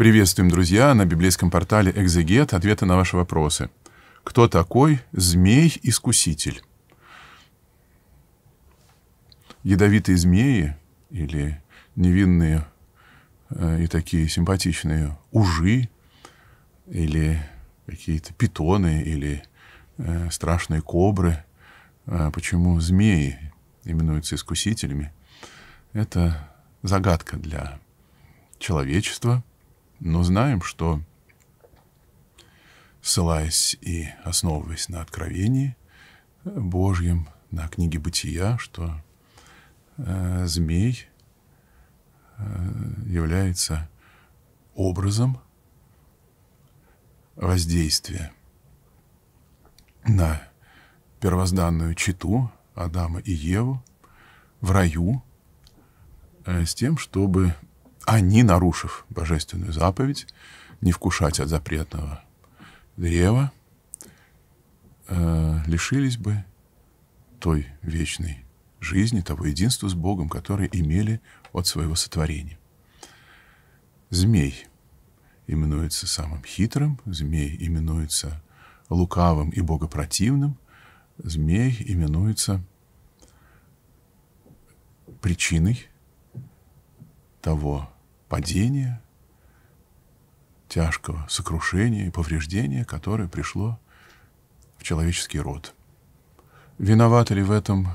Приветствуем, друзья, на библейском портале «Экзегет» ответы на ваши вопросы. Кто такой змей-искуситель? Ядовитые змеи или невинные э, и такие симпатичные ужи или какие-то питоны или э, страшные кобры. Э, почему змеи именуются искусителями? Это загадка для человечества – но знаем, что, ссылаясь и основываясь на откровении э, Божьем, на книге «Бытия», что э, змей э, является образом воздействия на первозданную читу Адама и Еву в раю э, с тем, чтобы они, а нарушив божественную заповедь, не вкушать от запретного древа, э, лишились бы той вечной жизни, того единства с Богом, которое имели от своего сотворения. Змей именуется самым хитрым, змей именуется лукавым и богопротивным, змей именуется причиной того падения, тяжкого сокрушения и повреждения, которое пришло в человеческий род. Виноваты ли в этом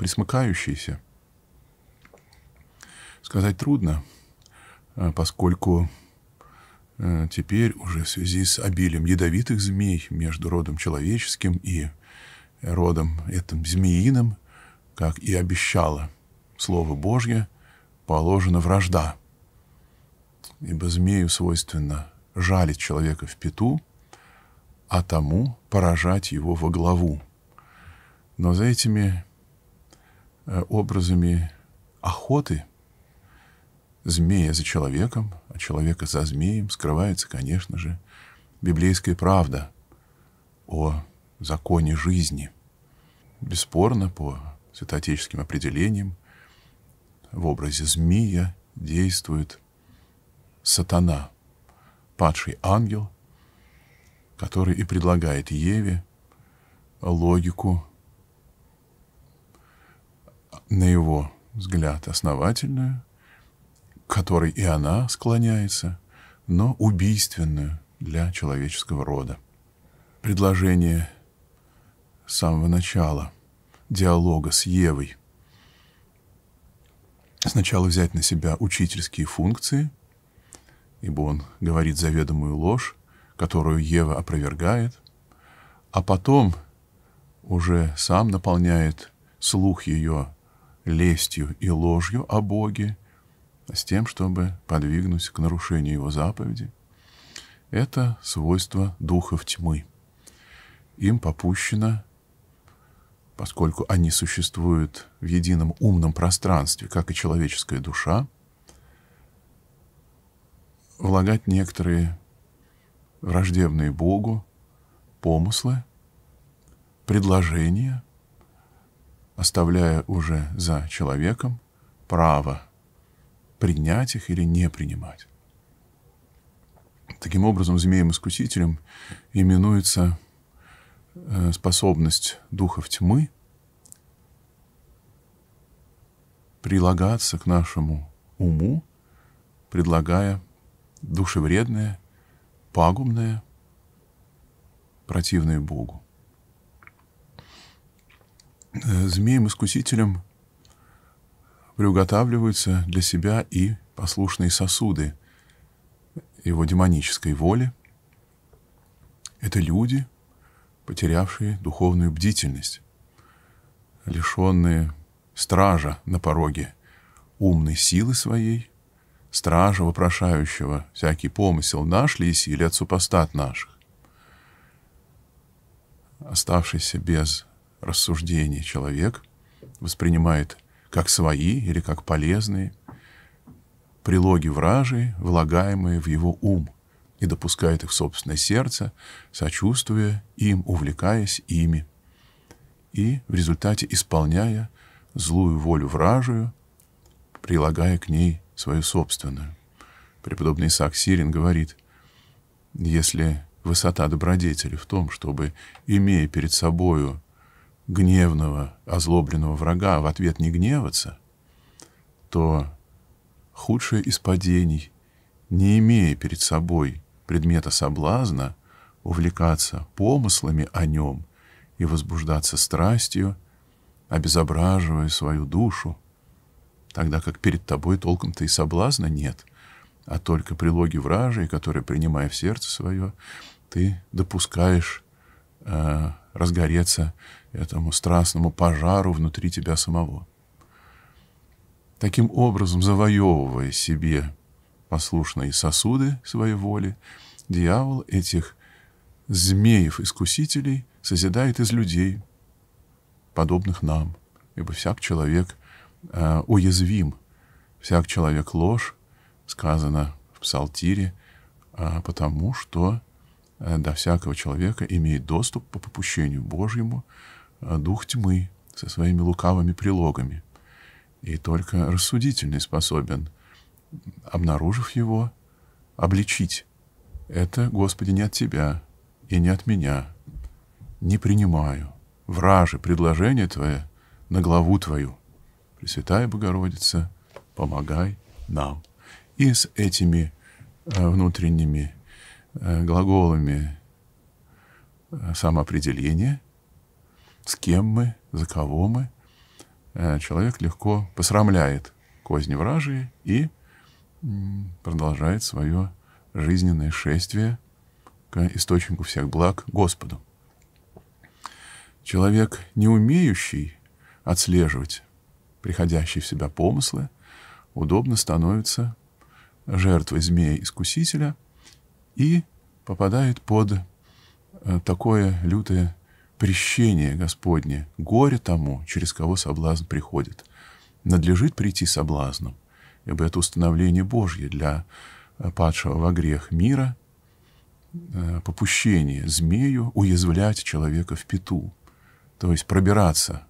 присмыкающиеся? Сказать трудно, э, поскольку э, теперь уже в связи с обилием ядовитых змей между родом человеческим и родом этим змеиным, как и обещало Слово Божье, положена вражда – ибо змею свойственно жалить человека в пету, а тому поражать его во главу. Но за этими э, образами охоты змея за человеком, а человека за змеем скрывается, конечно же, библейская правда о законе жизни. Бесспорно, по святоотеческим определениям, в образе змея действует сатана, падший ангел, который и предлагает Еве логику, на его взгляд, основательную, к которой и она склоняется, но убийственную для человеческого рода. Предложение с самого начала диалога с Евой – сначала взять на себя учительские функции – ибо он говорит заведомую ложь, которую Ева опровергает, а потом уже сам наполняет слух ее лестью и ложью о Боге, с тем, чтобы подвигнуть к нарушению его заповеди. Это свойство духов тьмы. Им попущено, поскольку они существуют в едином умном пространстве, как и человеческая душа, влагать некоторые враждебные Богу помыслы, предложения, оставляя уже за человеком право принять их или не принимать. Таким образом, змеем-искусителем именуется э, способность духов тьмы прилагаться к нашему уму, предлагая душевредное, пагубное, противное Богу. Э, змеем-искусителем приуготавливаются для себя и послушные сосуды его демонической воли. Это люди, потерявшие духовную бдительность, лишенные стража на пороге умной силы своей – стража вопрошающего, всякий помысел наш ли и силят супостат наших. Оставшийся без рассуждений человек воспринимает как свои или как полезные прилоги вражи, влагаемые в его ум, и допускает их в собственное сердце, сочувствуя им, увлекаясь ими, и в результате исполняя злую волю вражию, прилагая к ней свою собственную. Преподобный Исаак Сирин говорит, если высота добродетели в том, чтобы, имея перед собою гневного, озлобленного врага, в ответ не гневаться, то худшее из падений, не имея перед собой предмета соблазна, увлекаться помыслами о нем и возбуждаться страстью, обезображивая свою душу, тогда как перед тобой толком-то и соблазна нет, а только прилоги вражии, которые, принимая в сердце свое, ты допускаешь э, разгореться этому страстному пожару внутри тебя самого. Таким образом, завоевывая себе послушные сосуды своей воли, дьявол этих змеев-искусителей созидает из людей, подобных нам, ибо всяк человек — э, уязвим. Всяк человек ложь, сказано в Псалтире, э, потому что э, до всякого человека имеет доступ по попущению Божьему э, дух тьмы со своими лукавыми прилогами. И только рассудительный способен, обнаружив его, обличить. Это, Господи, не от Тебя и не от меня. Не принимаю. Враже, предложение Твое на главу Твою. Пресвятая Богородица, помогай нам. И с этими э, внутренними э, глаголами э, самоопределения, с кем мы, за кого мы, человек легко посрамляет козни вражии и продолжает свое жизненное шествие к источнику всех благ Господу. Человек, не умеющий отслеживать приходящие в себя помыслы, удобно становится жертвой змея-искусителя и попадает под э, такое лютое прещение Господне, горе тому, через кого соблазн приходит. Надлежит прийти соблазном, ибо это установление Божье для э, падшего во грех мира, э, попущение змею уязвлять человека в пету, то есть пробираться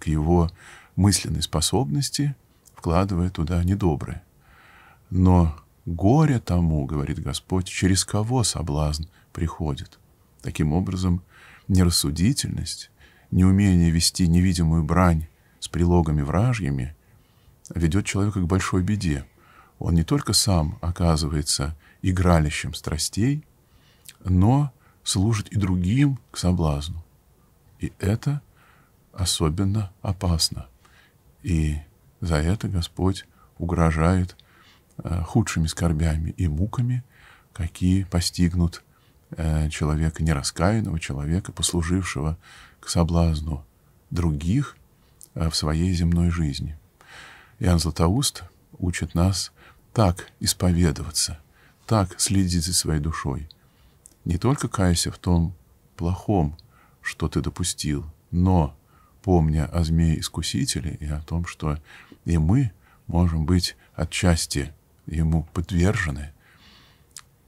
к его мысленной способности, вкладывая туда недоброе. Но горе тому, говорит Господь, через кого соблазн приходит. Таким образом, нерассудительность, неумение вести невидимую брань с прилогами вражьими ведет человека к большой беде. Он не только сам оказывается игралищем страстей, но служит и другим к соблазну. И это особенно опасно. И за это Господь угрожает э, худшими скорбями и муками, какие постигнут э, человека нераскаянного, человека, послужившего к соблазну других э, в своей земной жизни. Иоанн Златоуст учит нас так исповедоваться, так следить за своей душой. Не только кайся в том плохом, что ты допустил, но помня о змее-искусителе и о том, что и мы можем быть отчасти ему подвержены,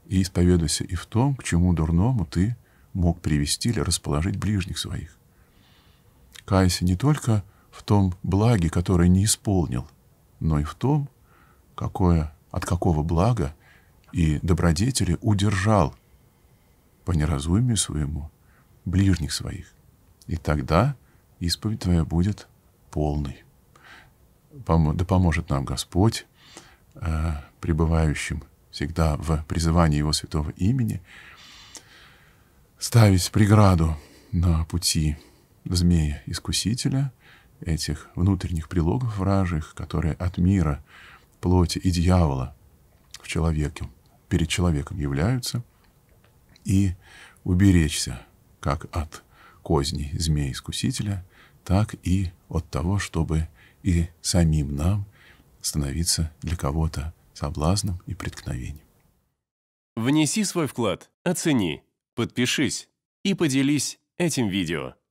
и исповедуйся и в том, к чему дурному ты мог привести или расположить ближних своих. Кайся не только в том благе, которое не исполнил, но и в том, какое, от какого блага и добродетели удержал по неразумию своему ближних своих. И тогда исповедь твоя будет полной. Пом да поможет нам Господь, э, пребывающим всегда в призывании Его святого имени, ставить преграду на пути змея-искусителя, этих внутренних прилогов вражих, которые от мира, плоти и дьявола в человеке, перед человеком являются, и уберечься как от козни, змея-искусителя, так и от того, чтобы и самим нам становиться для кого-то соблазном и преткновением. Внеси свой вклад, оцени, подпишись и поделись этим видео.